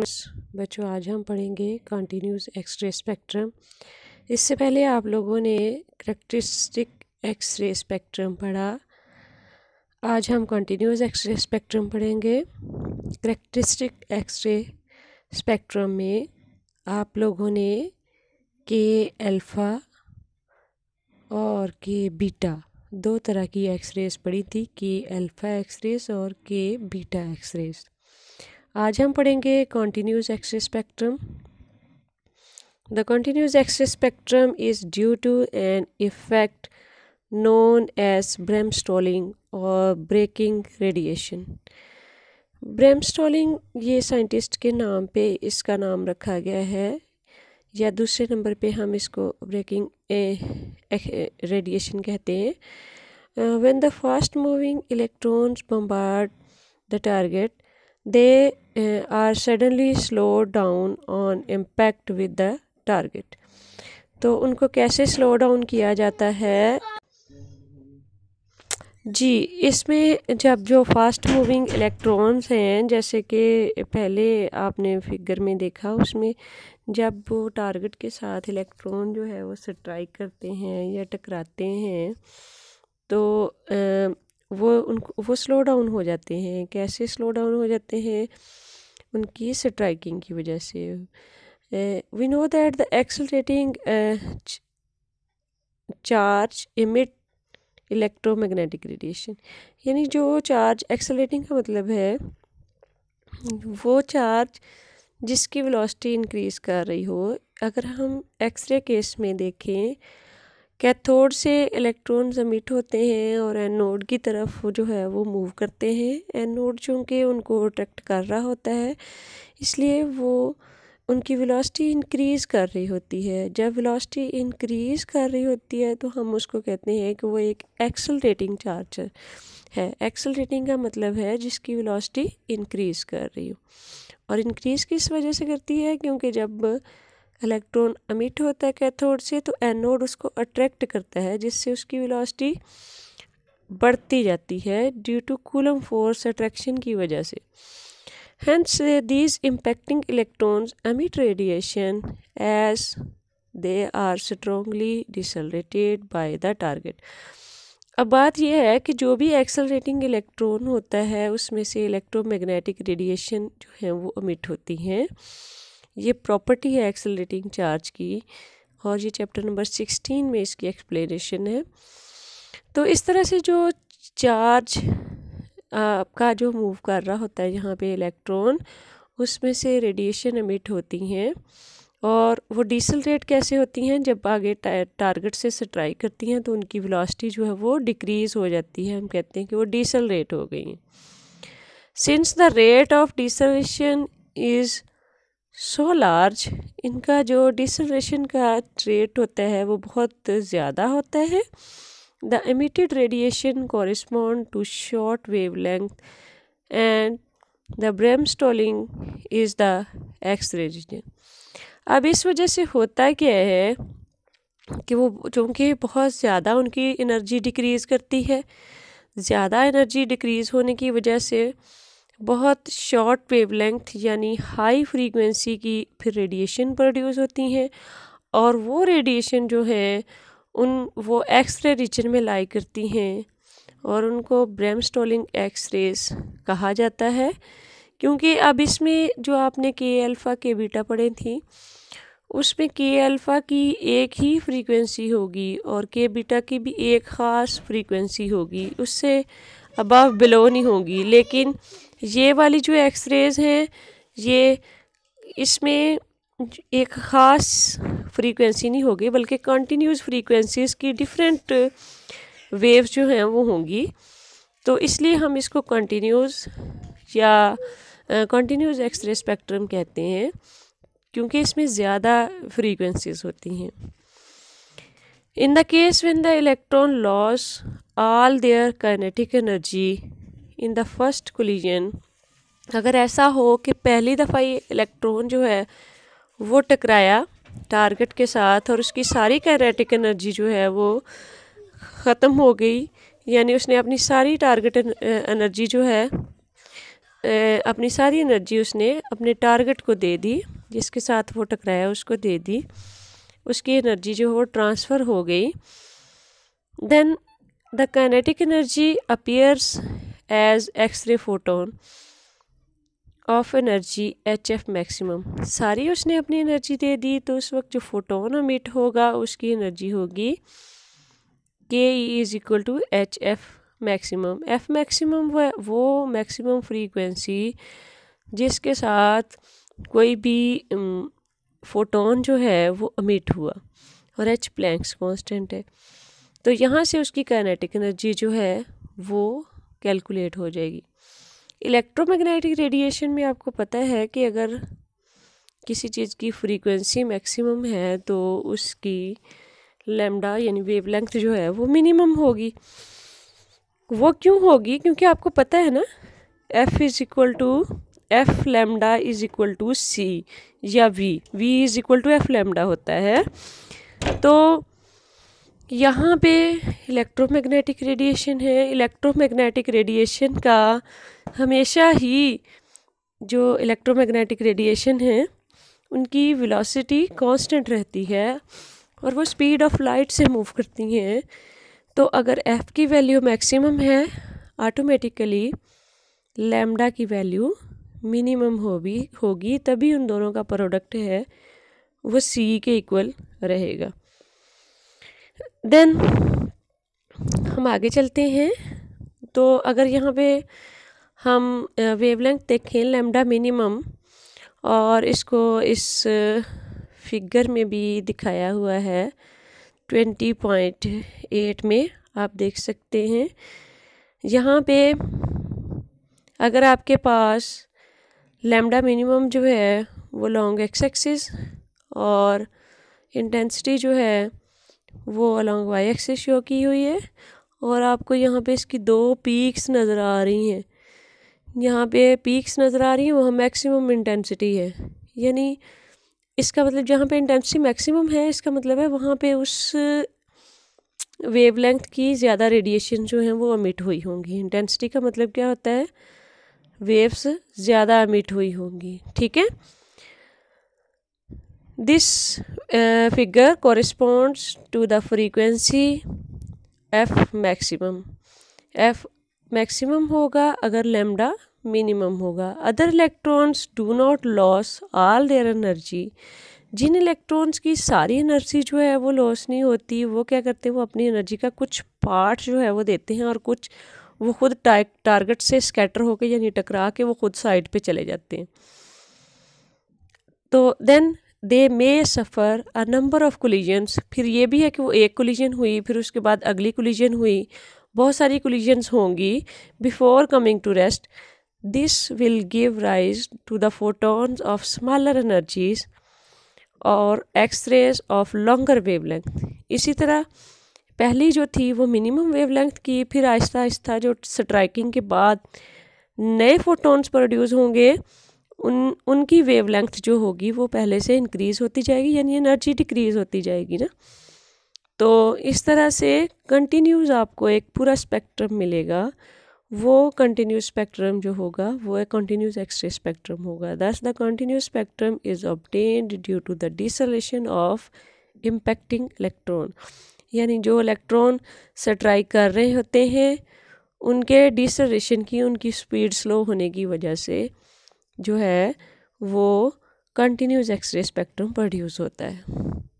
बच्चों आज हम पढ़ेंगे कंटिन्यूस एक्सरे स्पेक्ट्रम इससे पहले आप लोगों ने करेक्टरिस्टिक एक्सरे स्पेक्ट्रम पढ़ा आज हम कंटिन्यूस एक्सरे स्पेक्ट्रम पढ़ेंगे करेक्टरिस्टिक एक्सरे स्पेक्ट्रम में आप लोगों ने के अल्फ़ा और के बीटा दो तरह की एक्सरेज पढ़ी थी के अल्फ़ा एक्सरेज और के बीटा एक्सरेज आज हम पढ़ेंगे continuous x-ray spectrum the continuous x-ray spectrum is due to an effect known as brimstolling और ब्रेकिंग रेडिएशन ब्रेमस्टॉलिंग ये साइंटिस्ट के नाम पे इसका नाम रखा गया है या दूसरे नंबर पे हम इसको ब्रेकिंग रेडिएशन कहते हैं when the fast moving electrons bombard the target they uh, are suddenly slowed down on impact with the target तो उनको कैसे स्लो डाउन किया जाता है जी इसमें जब जो फास्ट मूविंग इलेक्ट्रॉन्स हैं जैसे कि पहले आपने फिगर में देखा उसमें जब वो टारगेट के साथ इलेक्ट्रॉन जो है वो स्ट्राइक करते हैं या टकराते हैं तो वो उन वो स्लो डाउन हो जाते हैं कैसे स्लो डाउन हो जाते हैं उनकी स्ट्राइकिंग की वजह से we know that the accelerating charge emit electromagnetic radiation यानी जो चार्ज एक्सलेटिंग का मतलब है वो चार्ज जिसकी वेलोसिटी इंक्रीज़ कर रही हो अगर हम एक्सरे केस में देखें कैथोड से इलेक्ट्रॉन जमिट होते हैं और एनोड की तरफ जो है वो मूव करते हैं एनोड चूँकि उनको अट्रैक्ट कर रहा होता है इसलिए वो उनकी वेलोसिटी इंक्रीज़ कर रही होती है जब वेलोसिटी इंक्रीज़ कर रही होती है तो हम उसको कहते हैं कि वो एक एक्सलरेटिंग चार्ज है एक्सलरेटिंग का मतलब है जिसकी वेलोसिटी इंक्रीज़ कर रही हो और इंक्रीज़ किस वजह से करती है क्योंकि जब इलेक्ट्रॉन अमिट होता है कैथोड से तो एनोड उसको अट्रैक्ट करता है जिससे उसकी वेलोसिटी बढ़ती जाती है due to Coulomb force attraction की वजह से hence these impacting electrons emit radiation as they are strongly decelerated by the target अब बात यह है कि जो भी एक्सलरेटिंग इलेक्ट्रॉन होता है उसमें से इलेक्ट्रोमैग्नेटिक रेडिएशन जो है वो अमिट होती हैं ये प्रॉपर्टी है एक्सेलरेटिंग चार्ज की और ये चैप्टर नंबर सिक्सटीन में इसकी एक्सप्लेनेशन है तो इस तरह से जो चार्ज आपका जो मूव कर रहा होता है यहाँ पे इलेक्ट्रॉन उसमें से रेडिएशन एमिट होती हैं और वो रेट कैसे होती हैं जब आगे टारगेट से स्ट्राइक करती हैं तो उनकी वेलोसिटी जो है वो डिक्रीज़ हो जाती है हम कहते हैं कि वो रेट हो गई हैं since the rate of deceleration is so large इनका जो डिसन का रेट होता है वो बहुत ज़्यादा होता है the emitted radiation correspond to short wavelength and the bremsstrahlung is the x-rays अब इस वजह से होता क्या है कि वो चूँकि बहुत ज़्यादा उनकी एनर्जी डिक्रीज़ करती है ज़्यादा एनर्जी डिक्रीज़ होने की वजह से बहुत शॉर्ट वेवलेंथ यानी हाई फ्रीक्वेंसी की फिर रेडिएशन प्रोड्यूस होती हैं और वो रेडिएशन जो है उन वो एक्सरे रीजन में लाई करती हैं और उनको ब्रेम एक्सरेज कहा जाता है क्योंकि अब इसमें जो आपने के अल्फ़ा के बीटा पढ़े थी उसमें के अल्फ़ा की एक ही फ्रीक्वेंसी होगी और के बीटा की भी एक ख़ास फ्रीक्वेंसी होगी उससे अबव बिलो नहीं होगी लेकिन ये वाली जो एक्सरेज़ हैं ये इसमें एक ख़ास फ्रीक्वेंसी नहीं होगी बल्कि कंटिन्यूस फ्रीक्वेंसीज़ की डिफरेंट वेव्स जो हैं वो होंगी तो इसलिए हम इसको कंटिन्यूस या कंटिन्यूस एक्सरे स्पेक्ट्रम कहते हैं क्योंकि इसमें ज़्यादा फ्रीक्वेंसीज होती हैं in the case when the electron loss all their kinetic energy in the first collision अगर ऐसा हो कि पहली दफ़ा ये इलेक्ट्रॉन जो है वो टकराया टारगेट के साथ और उसकी सारी कैरेटिक एनर्जी जो है वो ख़त्म हो गई यानी उसने अपनी सारी टारगेट एनर्जी जो है अपनी सारी एनर्जी उसने अपने टारगेट को दे दी जिसके साथ वो टकराया उसको दे दी उसकी एनर्जी जो है वो ट्रांसफ़र हो गई then the kinetic energy appears as x-ray photon of energy h f max सारी उसने अपनी एनर्जी दे दी तो उस वक्त जो फोटोन अमिट होगा उसकी एनर्जी होगी K E is equal to h f max f max वो मैक्सिमम फ्रीक्वेंसी जिसके साथ कोई भी फोटोन जो है वो अमिट हुआ और एच प्लैंक्स कांस्टेंट है तो यहाँ से उसकी काइनेटिक एनर्जी जो है वो कैलकुलेट हो जाएगी इलेक्ट्रोमैग्नेटिक रेडिएशन में आपको पता है कि अगर किसी चीज़ की फ्रीक्वेंसी मैक्सिमम है तो उसकी लेमडा यानी वेवलेंथ जो है वो मिनिमम होगी वो क्यों होगी क्योंकि आपको पता है ना f is equal to f lambda is equal to c या v v is equal to f lambda होता है तो यहाँ पे इलेक्ट्रोमैग्नेटिक रेडिएशन है इलेक्ट्रोमैग्नेटिक रेडिएशन का हमेशा ही जो इलेक्ट्रोमैग्नेटिक रेडिएशन है उनकी वेलोसिटी कांस्टेंट रहती है और वो स्पीड ऑफ लाइट से मूव करती हैं तो अगर एफ़ की वैल्यू मैक्सिमम है ऑटोमेटिकली लैम्डा की वैल्यू मिनिमम होगी होगी तभी उन दोनों का प्रोडक्ट है वो सी के इक्वल रहेगा देन हम आगे चलते हैं तो अगर यहाँ पे हम वेवलेंथ देखें लेमडा मिनिमम और इसको इस फिगर में भी दिखाया हुआ है ट्वेंटी पॉइंट एट में आप देख सकते हैं यहाँ पे अगर आपके पास लेमडा मिनिमम जो है वो लॉन्ग एक्स एक्सिस और इंटेंसिटी जो है वो अलॉन्ग वाई एक्सेस शो की हुई है और आपको यहाँ पे इसकी दो पीक्स नज़र आ रही हैं यहाँ पे पीक्स नज़र आ रही हैं वह मैक्सिमम इंटेंसिटी है यानी इसका मतलब जहाँ पे इंटेंसिटी मैक्सिमम है इसका मतलब है वहाँ पे उस वेवलेंथ की ज़्यादा रेडिएशन जो हैं वो अमिट हुई होंगी इंटेंसिटी का मतलब क्या होता है वेव्स ज़्यादा अमिट हुई होंगी ठीक है this uh, figure corresponds to the frequency f maximum f maximum होगा अगर lambda minimum होगा other electrons do not loss all their energy जिन इलेक्ट्रॉन्स की सारी एनर्जी जो है वो लॉस नहीं होती वो क्या करते हैं वो अपनी एनर्जी का कुछ पार्ट जो है वो देते हैं और कुछ वो खुद टारगेट से स्कैटर होकर यानी टकरा के वो खुद साइड पे चले जाते हैं तो then they may suffer a number of collisions फिर ये भी है कि वो एक कोलिजन हुई फिर उसके बाद अगली कोलिजन हुई बहुत सारी कोलिजन्स होंगी before coming to rest this will give rise to the photons of smaller energies और एक्सरेज ऑफ लॉन्गर वेवलेंथ इसी तरह पहली जो थी वो मिनिमम वेवलेंथ की फिर आहिस्ता आहिस्ता जो स्ट्राइकिंग के बाद नए फोटोन्स प्रोड्यूस होंगे उन उनकी वेवलेंथ जो होगी वो पहले से इंक्रीज़ होती जाएगी यानी एनर्जी डिक्रीज़ होती जाएगी ना तो इस तरह से कंटिन्यूज आपको एक पूरा स्पेक्ट्रम मिलेगा वो कंटिन्यूस स्पेक्ट्रम जो होगा वो एक कंटिन्यूस एक्सरे स्पेक्ट्रम होगा thus the continuous spectrum is obtained due to the deceleration of impacting electron यानी जो इलेक्ट्रॉन स्ट्राइक कर रहे होते हैं उनके डिसलेशन की उनकी स्पीड स्लो होने की वजह से जो है वो कंटिन्यूस एक्सरे स्पेक्ट्रम प्रोड्यूस होता है